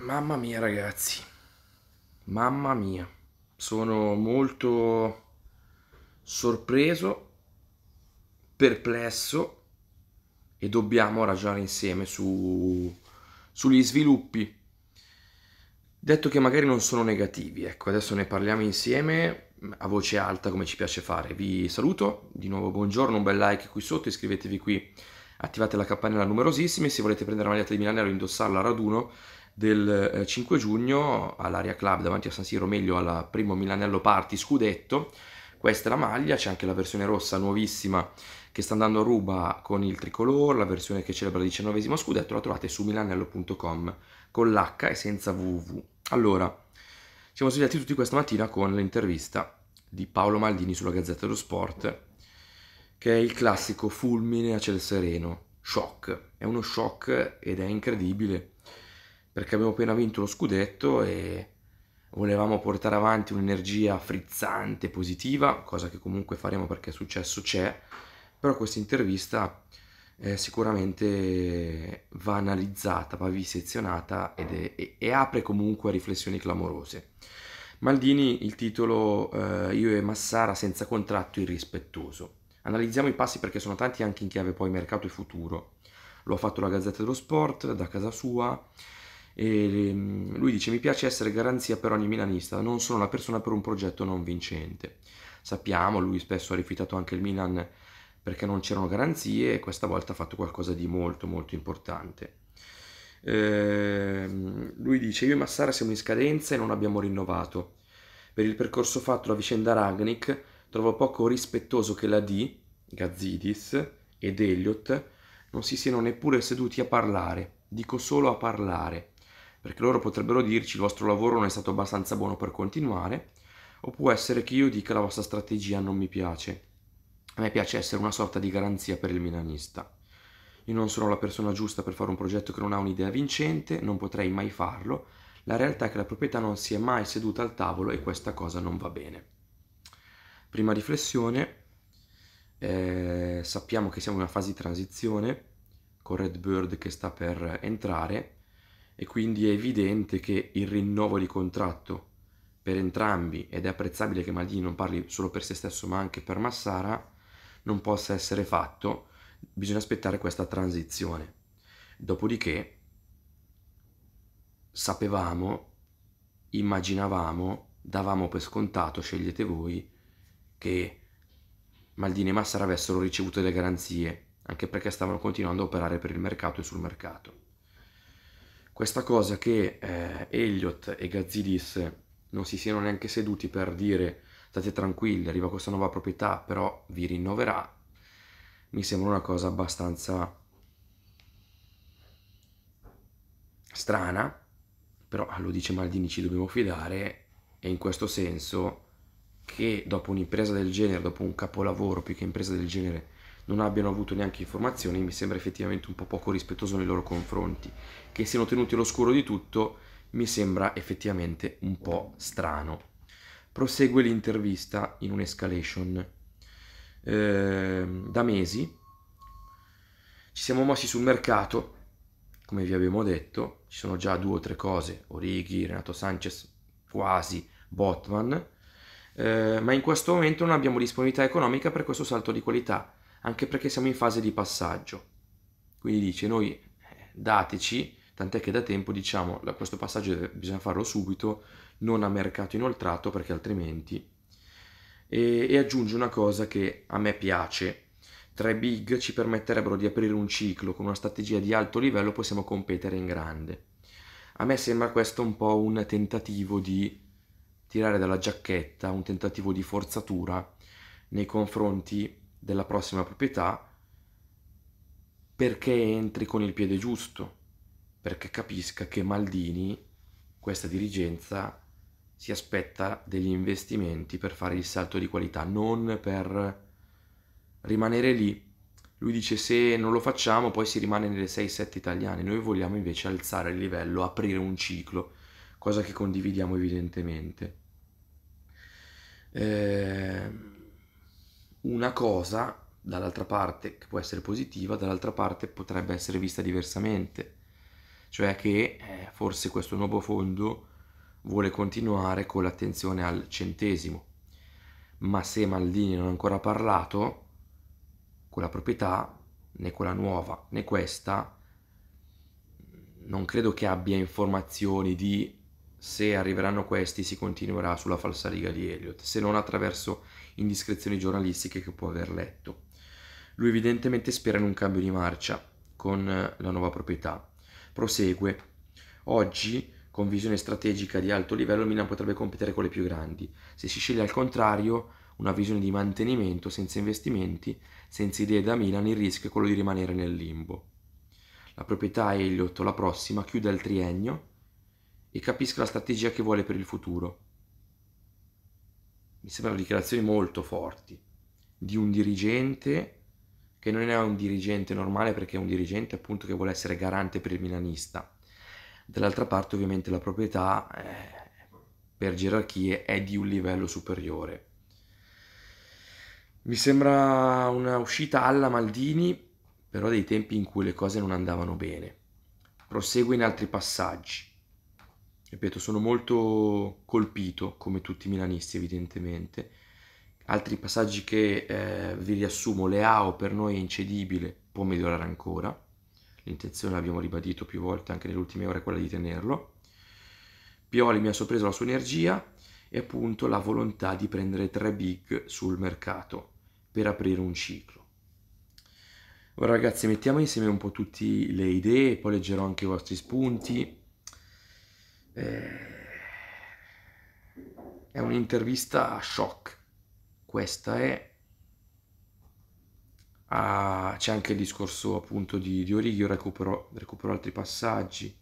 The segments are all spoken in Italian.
Mamma mia ragazzi, mamma mia, sono molto sorpreso, perplesso e dobbiamo ragionare insieme su, sugli sviluppi. Detto che magari non sono negativi, ecco, adesso ne parliamo insieme a voce alta come ci piace fare. Vi saluto, di nuovo buongiorno, un bel like qui sotto, iscrivetevi qui, attivate la campanella numerosissima e se volete prendere la maglietta di Milanello e indossarla a raduno del 5 eh, giugno all'Aria Club davanti a San Siro, meglio al Primo Milanello Party Scudetto. Questa è la maglia, c'è anche la versione rossa nuovissima che sta andando a ruba con il tricolore, la versione che celebra il 19 scudetto la trovate su milanello.com con l'H e senza WW. Allora, siamo svegliati tutti questa mattina con l'intervista di Paolo Maldini sulla Gazzetta dello Sport, che è il classico fulmine a ciel sereno, shock. È uno shock ed è incredibile perché abbiamo appena vinto lo scudetto e volevamo portare avanti un'energia frizzante, positiva, cosa che comunque faremo perché successo c'è, però questa intervista eh, sicuramente va analizzata, va visezionata è, e, e, apre comunque a riflessioni clamorose. Maldini, il titolo eh, Io e Massara senza contratto irrispettoso. Analizziamo i passi perché sono tanti anche in chiave poi mercato e futuro. Lo ha fatto la Gazzetta dello Sport da casa sua, e ehm, lui dice: Mi piace essere garanzia per ogni milanista, non sono una persona per un progetto non vincente. Sappiamo, lui spesso ha rifiutato anche il Milan perché non c'erano garanzie e questa volta ha fatto qualcosa di molto molto importante. Eh, lui dice io e Massara siamo in scadenza e non abbiamo rinnovato. Per il percorso fatto la vicenda Ragnik trovo poco rispettoso che la D, Gazzidis ed Elliot non si siano neppure seduti a parlare, dico solo a parlare perché loro potrebbero dirci il vostro lavoro non è stato abbastanza buono per continuare, o può essere che io dica la vostra strategia non mi piace. A me piace essere una sorta di garanzia per il milanista. Io non sono la persona giusta per fare un progetto che non ha un'idea vincente, non potrei mai farlo. La realtà è che la proprietà non si è mai seduta al tavolo e questa cosa non va bene. Prima riflessione, eh, sappiamo che siamo in una fase di transizione con Redbird che sta per entrare e quindi è evidente che il rinnovo di contratto per entrambi, ed è apprezzabile che Maldini non parli solo per se stesso ma anche per Massara, non possa essere fatto, bisogna aspettare questa transizione. Dopodiché sapevamo, immaginavamo, davamo per scontato, scegliete voi, che Maldini e Massara avessero ricevuto delle garanzie, anche perché stavano continuando a operare per il mercato e sul mercato. Questa cosa che eh, Elliot e Gazzidis non si siano neanche seduti per dire state tranquilli, arriva questa nuova proprietà, però vi rinnoverà, mi sembra una cosa abbastanza strana, però ah, lo dice Maldini ci dobbiamo fidare e in questo senso che dopo un'impresa del genere, dopo un capolavoro più che impresa del genere, non abbiano avuto neanche informazioni mi sembra effettivamente un po' poco rispettoso nei loro confronti. Che siano tenuti all'oscuro di tutto mi sembra effettivamente un po' strano. Prosegue l'intervista in un'escalation. Eh, da mesi ci siamo mossi sul mercato, come vi abbiamo detto, ci sono già due o tre cose, Orighi, Renato Sanchez, quasi, Botman, eh, ma in questo momento non abbiamo disponibilità economica per questo salto di qualità anche perché siamo in fase di passaggio. Quindi dice noi eh, dateci, tant'è che da tempo diciamo da questo passaggio bisogna farlo subito, non a mercato inoltrato perché altrimenti... E, e aggiunge una cosa che a me piace, tre big ci permetterebbero di aprire un ciclo, con una strategia di alto livello possiamo competere in grande. A me sembra questo un po' un tentativo di tirare dalla giacchetta, un tentativo di forzatura nei confronti della prossima proprietà perché entri con il piede giusto, perché capisca che Maldini, questa dirigenza, si aspetta degli investimenti per fare il salto di qualità, non per rimanere lì. Lui dice se non lo facciamo poi si rimane nelle 6-7 italiane, noi vogliamo invece alzare il livello, aprire un ciclo, cosa che condividiamo evidentemente. Ehm una cosa dall'altra parte che può essere positiva, dall'altra parte potrebbe essere vista diversamente, cioè che eh, forse questo nuovo fondo vuole continuare con l'attenzione al centesimo, ma se Maldini non ha ancora parlato con la proprietà, né quella nuova né questa, non credo che abbia informazioni di se arriveranno questi si continuerà sulla falsariga di Elliot, se non attraverso indiscrezioni giornalistiche che può aver letto. Lui evidentemente spera in un cambio di marcia con eh, la nuova proprietà. Prosegue. Oggi, con visione strategica di alto livello, il Milan potrebbe competere con le più grandi. Se si sceglie al contrario una visione di mantenimento senza investimenti, senza idee da Milan, il rischio è quello di rimanere nel limbo. La proprietà Elliott la prossima chiude il triennio e capisca la strategia che vuole per il futuro mi sembrano dichiarazioni molto forti, di un dirigente che non è un dirigente normale perché è un dirigente appunto che vuole essere garante per il milanista. Dall'altra parte ovviamente la proprietà eh, per gerarchie è di un livello superiore. Mi sembra una uscita alla Maldini, però dei tempi in cui le cose non andavano bene. Prosegue in altri passaggi ripeto, sono molto colpito, come tutti i milanisti evidentemente. Altri passaggi che eh, vi riassumo, Leao per noi è incedibile, può migliorare ancora, l'intenzione l'abbiamo ribadito più volte anche nelle ultime ore è quella di tenerlo. Pioli mi ha sorpreso la sua energia e appunto la volontà di prendere tre big sul mercato per aprire un ciclo. Ora ragazzi mettiamo insieme un po' tutte le idee, poi leggerò anche i vostri spunti, eh, è un'intervista a shock. Questa è... Ah, c'è anche il discorso appunto di, di Orighi, recupero, recupero altri passaggi.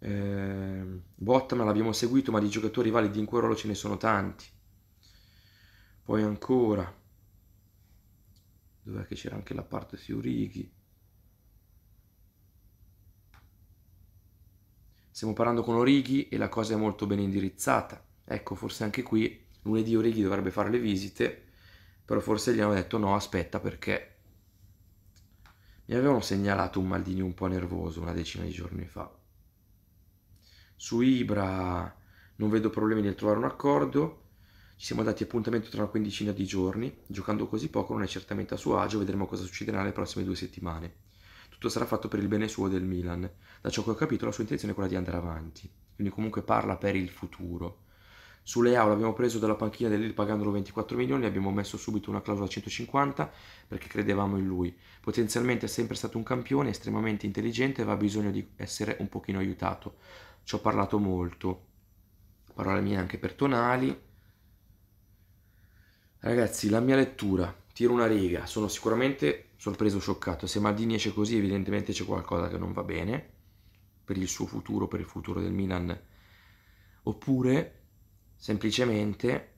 Eh, Botman l'abbiamo seguito, ma di giocatori validi in quel ruolo ce ne sono tanti. Poi ancora, dov'è che c'era anche la parte su Orighi? stiamo parlando con Orighi e la cosa è molto ben indirizzata. Ecco, forse anche qui lunedì Orighi dovrebbe fare le visite, però forse gli hanno detto no, aspetta perché mi avevano segnalato un Maldini un po' nervoso una decina di giorni fa. Su Ibra non vedo problemi nel trovare un accordo, ci siamo dati appuntamento tra una quindicina di giorni, giocando così poco non è certamente a suo agio, vedremo cosa succederà nelle prossime due settimane tutto sarà fatto per il bene suo del Milan. Da ciò che ho capito la sua intenzione è quella di andare avanti, quindi comunque parla per il futuro. Sulle aule abbiamo preso dalla panchina dell'IL pagandolo 24 milioni, abbiamo messo subito una clausola 150 perché credevamo in lui. Potenzialmente è sempre stato un campione, estremamente intelligente, aveva bisogno di essere un pochino aiutato. Ci ho parlato molto. Parole mie anche per Tonali. Ragazzi, la mia lettura, tiro una riga, sono sicuramente sorpreso, scioccato. Se Maldini esce così, evidentemente c'è qualcosa che non va bene per il suo futuro, per il futuro del Milan. Oppure, semplicemente,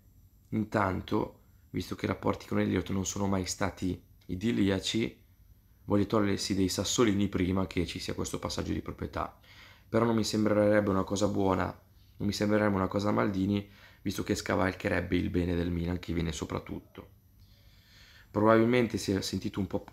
intanto, visto che i rapporti con Elliot non sono mai stati idilliaci, voglio togliersi dei sassolini prima che ci sia questo passaggio di proprietà. Però non mi sembrerebbe una cosa buona, non mi sembrerebbe una cosa Maldini, visto che scavalcherebbe il bene del Milan che viene soprattutto probabilmente si è sentito un po'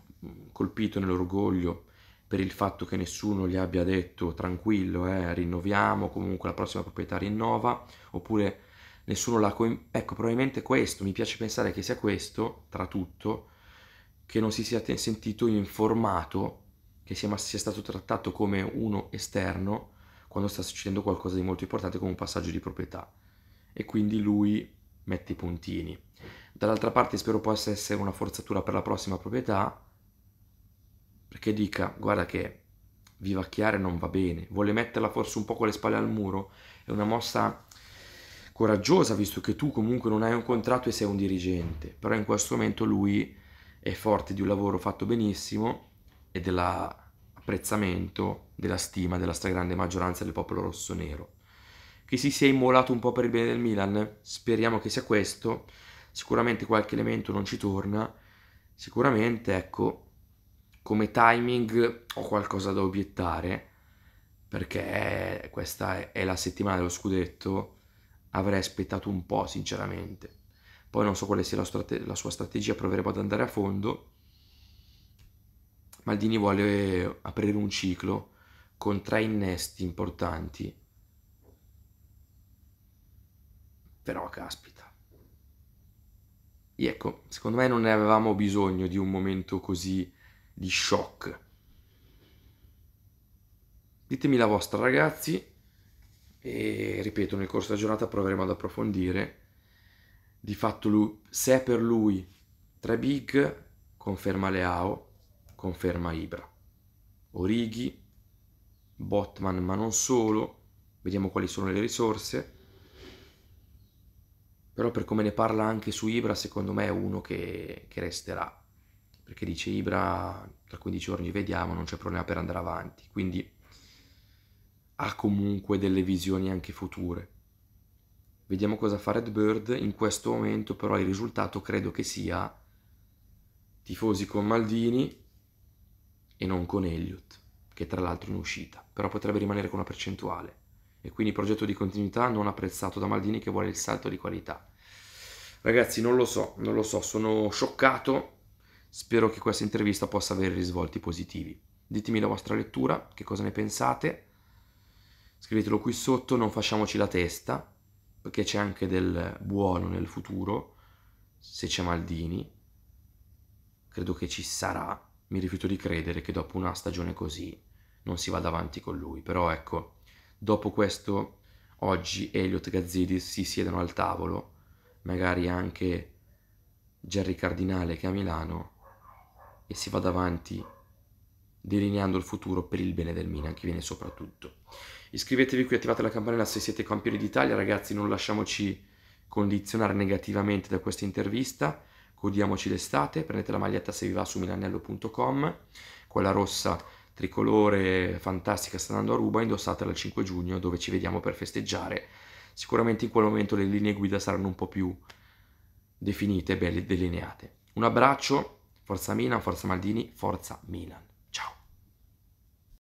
colpito nell'orgoglio per il fatto che nessuno gli abbia detto tranquillo, eh, rinnoviamo, comunque la prossima proprietà rinnova, oppure nessuno l'ha... Co- ecco, probabilmente questo, mi piace pensare che sia questo, tra tutto, che non si sia sentito informato, che sia, sia stato trattato come uno esterno quando sta succedendo qualcosa di molto importante come un passaggio di proprietà. E quindi lui mette i puntini. Dall'altra parte spero possa essere una forzatura per la prossima proprietà, perché dica guarda che vivacchiare non va bene, vuole metterla forse un po' con le spalle al muro, è una mossa coraggiosa visto che tu comunque non hai un contratto e sei un dirigente, però in questo momento lui è forte di un lavoro fatto benissimo e dell'apprezzamento, della stima della stragrande maggioranza del popolo rosso-nero. Che si sia immolato un po' per il bene del Milan, speriamo che sia questo, sicuramente qualche elemento non ci torna, sicuramente ecco come timing ho qualcosa da obiettare perché questa è la settimana dello scudetto, avrei aspettato un po' sinceramente. Poi non so quale sia la, strate- la sua strategia, proveremo ad andare a fondo. Maldini vuole aprire un ciclo con tre innesti importanti. Però caspita. E ecco, secondo me non ne avevamo bisogno di un momento così di shock. Ditemi la vostra ragazzi e ripeto nel corso della giornata proveremo ad approfondire di fatto lui, se per lui 3 big conferma Leao, conferma Ibra. Origi, Botman ma non solo, vediamo quali sono le risorse. Però per come ne parla anche su Ibra secondo me è uno che, che resterà perché dice Ibra tra 15 giorni vediamo, non c'è problema per andare avanti, quindi ha comunque delle visioni anche future. Vediamo cosa fa Red Bird, in questo momento però il risultato credo che sia tifosi con Maldini e non con Elliott, che tra l'altro è in uscita, però potrebbe rimanere con una percentuale e quindi progetto di continuità non apprezzato da Maldini che vuole il salto di qualità. Ragazzi, non lo so, non lo so, sono scioccato Spero che questa intervista possa avere risvolti positivi. Ditemi la vostra lettura, che cosa ne pensate. Scrivetelo qui sotto, non facciamoci la testa, perché c'è anche del buono nel futuro, se c'è Maldini. Credo che ci sarà. Mi rifiuto di credere che dopo una stagione così non si vada avanti con lui. Però ecco, dopo questo, oggi Elliot Gazzidis si siedono al tavolo, magari anche Gerry Cardinale che è a Milano e si va davanti delineando il futuro per il bene del Milan che viene soprattutto. Iscrivetevi qui, attivate la campanella se siete campioni d'Italia, ragazzi non lasciamoci condizionare negativamente da questa intervista, godiamoci l'estate, prendete la maglietta se vi va su milanello.com, quella rossa tricolore fantastica sta andando a Ruba, indossatela il 5 giugno dove ci vediamo per festeggiare. Sicuramente in quel momento le linee guida saranno un po' più definite e ben delineate. Un abbraccio Forza Milan, forza Maldini, forza Milan.